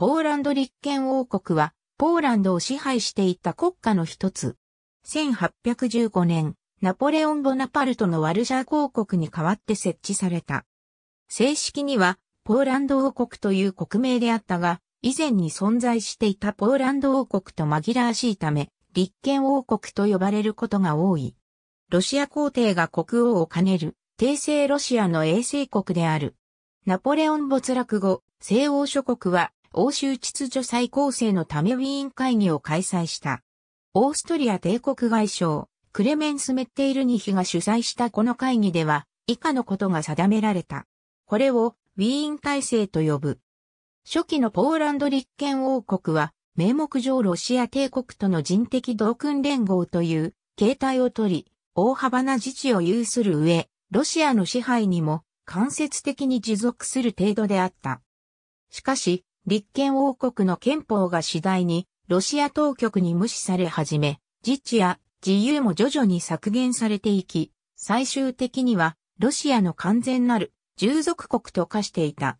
ポーランド立憲王国は、ポーランドを支配していた国家の一つ。1815年、ナポレオン・ボナパルトのワルシャー公国に代わって設置された。正式には、ポーランド王国という国名であったが、以前に存在していたポーランド王国と紛らわしいため、立憲王国と呼ばれることが多い。ロシア皇帝が国王を兼ねる、帝政ロシアの衛星国である。ナポレオン没落後、西欧諸国は欧州秩序再構成のためウィーン会議を開催した。オーストリア帝国外相、クレメンス・メッテイルニヒが主催したこの会議では、以下のことが定められた。これを、ウィーン体制と呼ぶ。初期のポーランド立憲王国は、名目上ロシア帝国との人的同訓連合という形態をとり、大幅な自治を有する上、ロシアの支配にも間接的に持続する程度であった。しかし、立憲王国の憲法が次第にロシア当局に無視され始め、自治や自由も徐々に削減されていき、最終的にはロシアの完全なる従属国と化していた。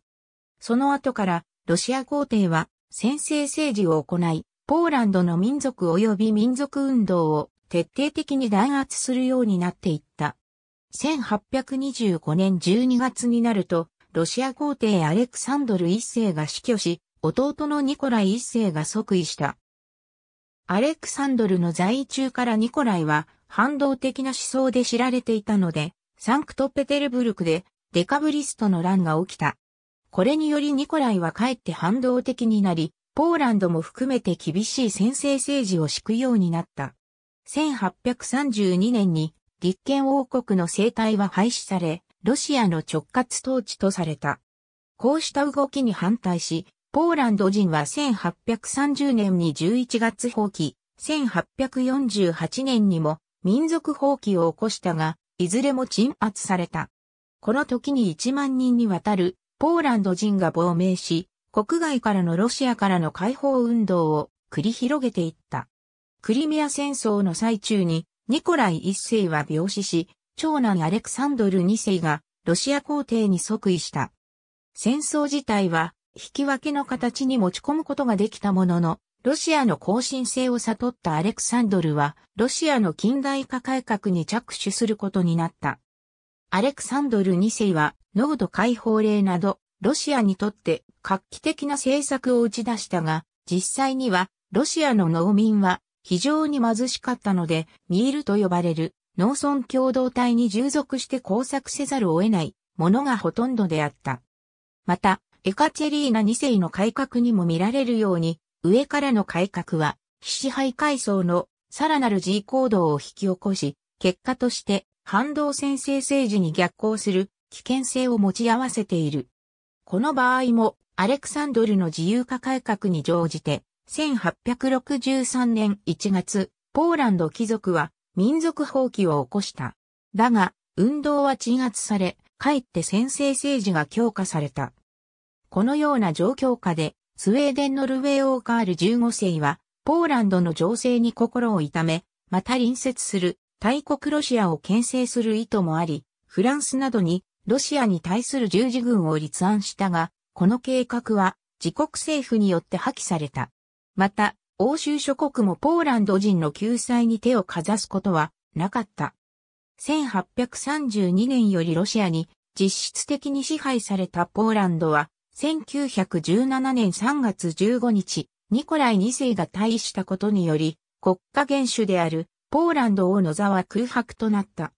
その後からロシア皇帝は先制政治を行い、ポーランドの民族及び民族運動を徹底的に弾圧するようになっていった。1825年12月になると、ロシア皇帝アレクサンドル一世が死去し、弟のニコライ一世が即位した。アレクサンドルの在位中からニコライは反動的な思想で知られていたので、サンクトペテルブルクでデカブリストの乱が起きた。これによりニコライはかえって反動的になり、ポーランドも含めて厳しい先制政治を敷くようになった。1832年に立憲王国の政体は廃止され、ロシアの直轄統治とされた。こうした動きに反対し、ポーランド人は1830年に11月放棄、1848年にも民族放棄を起こしたが、いずれも鎮圧された。この時に1万人にわたるポーランド人が亡命し、国外からのロシアからの解放運動を繰り広げていった。クリミア戦争の最中にニコライ一世は病死し、長男アレクサンドル2世がロシア皇帝に即位した。戦争自体は引き分けの形に持ち込むことができたものの、ロシアの更新性を悟ったアレクサンドルは、ロシアの近代化改革に着手することになった。アレクサンドル2世は、濃度解放令など、ロシアにとって画期的な政策を打ち出したが、実際には、ロシアの農民は非常に貧しかったので、ミールと呼ばれる農村共同体に従属して工作せざるを得ないものがほとんどであった。また、エカチェリーナ2世の改革にも見られるように、上からの改革は、非支配階層のさらなる自行動を引き起こし、結果として反動先制政治に逆行する危険性を持ち合わせている。この場合もアレクサンドルの自由化改革に乗じて1863年1月、ポーランド貴族は民族放棄を起こした。だが、運動は鎮圧され、かえって先制政治が強化された。このような状況下で、スウェーデンノルウェー王カール15世は、ポーランドの情勢に心を痛め、また隣接する大国ロシアを牽制する意図もあり、フランスなどにロシアに対する十字軍を立案したが、この計画は自国政府によって破棄された。また、欧州諸国もポーランド人の救済に手をかざすことはなかった。1832年よりロシアに実質的に支配されたポーランドは、1917年3月15日、ニコライ2世が退位したことにより、国家元首であるポーランド王の座は空白となった。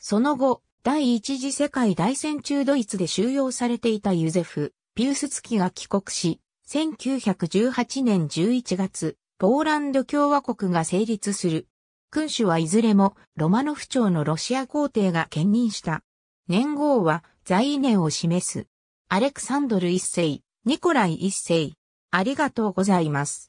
その後、第一次世界大戦中ドイツで収容されていたユゼフ・ピウスツキが帰国し、1918年11月、ポーランド共和国が成立する。君主はいずれもロマノフ朝のロシア皇帝が兼任した。年号は在位年を示す。アレクサンドル一世、ニコライ一世。ありがとうございます。